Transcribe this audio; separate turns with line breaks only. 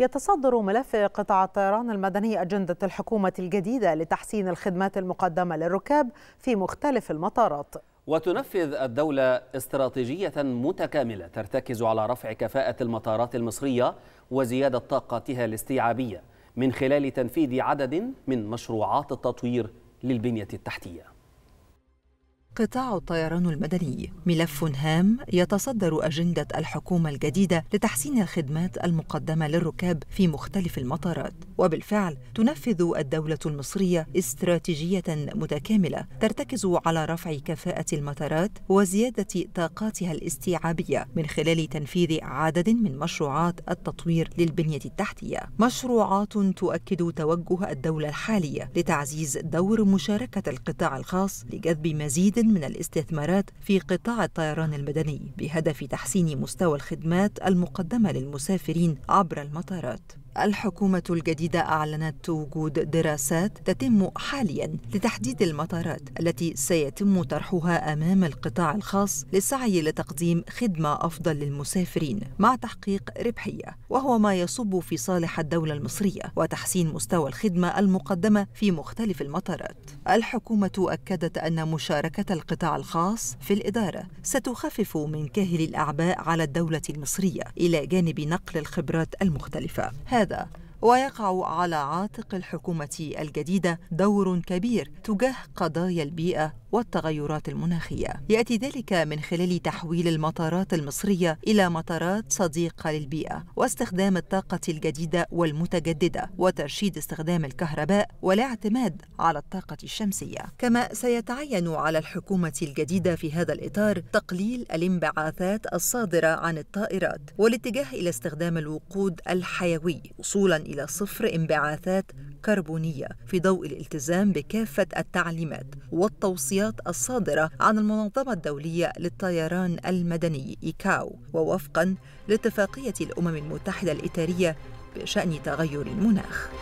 يتصدر ملف قطاع الطيران المدني أجندة الحكومة الجديدة لتحسين الخدمات المقدمة للركاب في مختلف المطارات
وتنفذ الدولة استراتيجية متكاملة ترتكز على رفع كفاءة المطارات المصرية وزيادة طاقتها الاستيعابية من خلال تنفيذ عدد من مشروعات التطوير للبنية التحتية
قطاع الطيران المدني ملف هام يتصدر أجندة الحكومة الجديدة لتحسين الخدمات المقدمة للركاب في مختلف المطارات وبالفعل تنفذ الدولة المصرية استراتيجية متكاملة ترتكز على رفع كفاءة المطارات وزيادة طاقاتها الاستيعابية من خلال تنفيذ عدد من مشروعات التطوير للبنية التحتية مشروعات تؤكد توجه الدولة الحالية لتعزيز دور مشاركة القطاع الخاص لجذب مزيد من الاستثمارات في قطاع الطيران المدني بهدف تحسين مستوى الخدمات المقدمة للمسافرين عبر المطارات الحكومة الجديدة أعلنت وجود دراسات تتم حاليا لتحديد المطارات التي سيتم طرحها أمام القطاع الخاص للسعي لتقديم خدمة أفضل للمسافرين مع تحقيق ربحية وهو ما يصب في صالح الدولة المصرية وتحسين مستوى الخدمة المقدمة في مختلف المطارات. الحكومة أكدت أن مشاركة القطاع الخاص في الإدارة ستخفف من كاهل الأعباء على الدولة المصرية إلى جانب نقل الخبرات المختلفة. هذا السيادة ويقع على عاتق الحكومة الجديدة دور كبير تجاه قضايا البيئة والتغيرات المناخية يأتي ذلك من خلال تحويل المطارات المصرية إلى مطارات صديقة للبيئة واستخدام الطاقة الجديدة والمتجددة وترشيد استخدام الكهرباء والاعتماد على الطاقة الشمسية كما سيتعين على الحكومة الجديدة في هذا الإطار تقليل الانبعاثات الصادرة عن الطائرات والاتجاه إلى استخدام الوقود الحيوي وصولا إلى صفر انبعاثات كربونية في ضوء الالتزام بكافة التعليمات والتوصيات الصادرة عن المنظمة الدولية للطيران المدني إيكاو ووفقا لاتفاقية الأمم المتحدة الإيطالية بشأن تغير المناخ